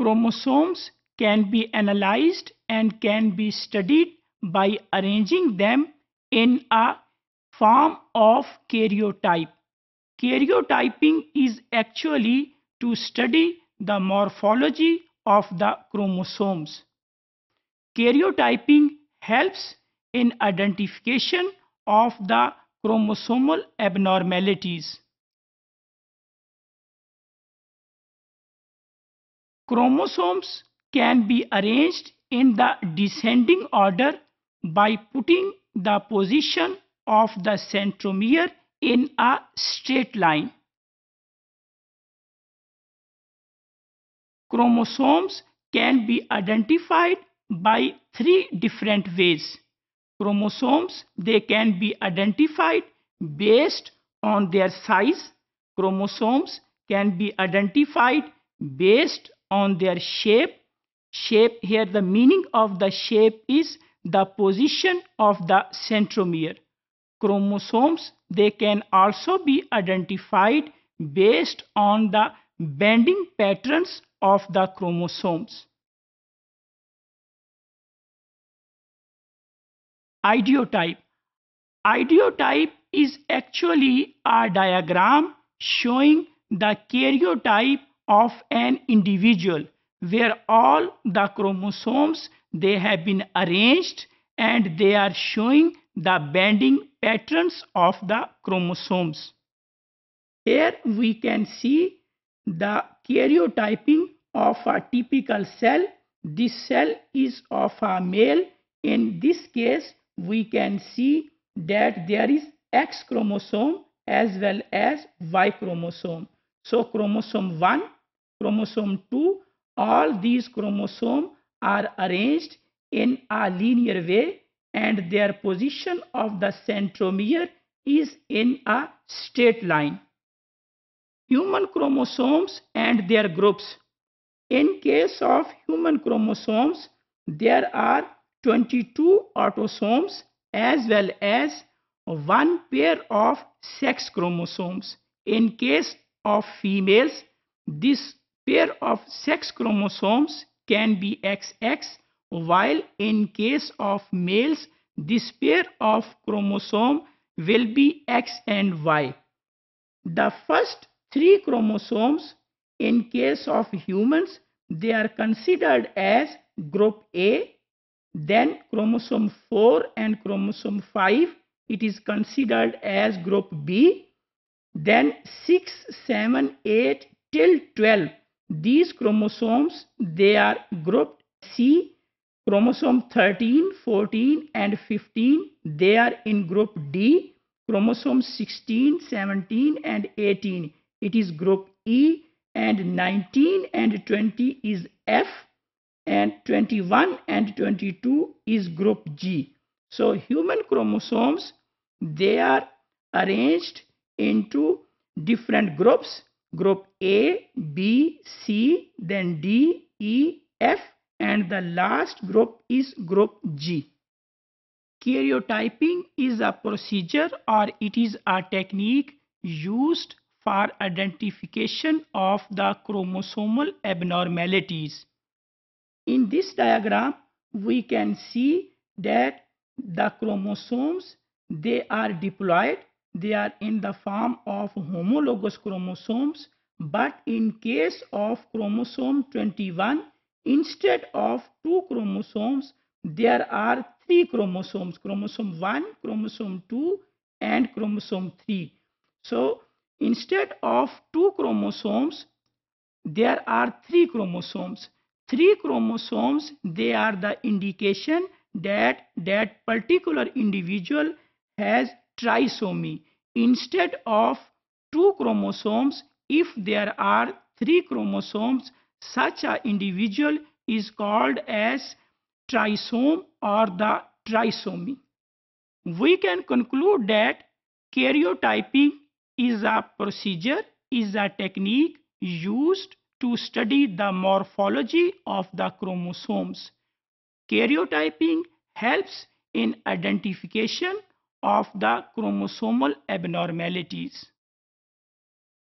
Chromosomes can be analyzed and can be studied by arranging them in a form of karyotype. Karyotyping is actually to study the morphology of the chromosomes. Karyotyping helps in identification of the chromosomal abnormalities. Chromosomes can be arranged in the descending order by putting the position of the centromere in a straight line. Chromosomes can be identified by three different ways. Chromosomes, they can be identified based on their size. Chromosomes can be identified based on their shape. Shape here the meaning of the shape is the position of the centromere. Chromosomes they can also be identified based on the bending patterns of the chromosomes. Ideotype Ideotype is actually a diagram showing the karyotype of an individual where all the chromosomes they have been arranged and they are showing the bending patterns of the chromosomes. Here we can see the karyotyping of a typical cell. This cell is of a male. In this case, we can see that there is X chromosome as well as Y chromosome. So chromosome 1 chromosome 2 all these chromosomes are arranged in a linear way and their position of the centromere is in a straight line. Human chromosomes and their groups. In case of human chromosomes, there are 22 autosomes as well as one pair of sex chromosomes. In case of females, this pair of sex chromosomes can be XX while in case of males this pair of chromosome will be X and Y. The first three chromosomes in case of humans they are considered as group A then chromosome 4 and chromosome 5 it is considered as group B then 6 7 8 till 12 these chromosomes, they are grouped C, chromosome 13, 14 and 15. They are in group D, chromosome 16, 17 and 18. It is group E and 19 and 20 is F and 21 and 22 is group G. So human chromosomes, they are arranged into different groups group A, B, C, then D, E, F and the last group is group G. Karyotyping is a procedure or it is a technique used for identification of the chromosomal abnormalities. In this diagram, we can see that the chromosomes, they are deployed they are in the form of homologous chromosomes but in case of chromosome 21 instead of two chromosomes there are three chromosomes chromosome 1 chromosome 2 and chromosome 3 so instead of two chromosomes there are three chromosomes three chromosomes they are the indication that that particular individual has trisomy instead of two chromosomes if there are three chromosomes such a individual is called as trisome or the trisomy we can conclude that karyotyping is a procedure is a technique used to study the morphology of the chromosomes karyotyping helps in identification of the chromosomal abnormalities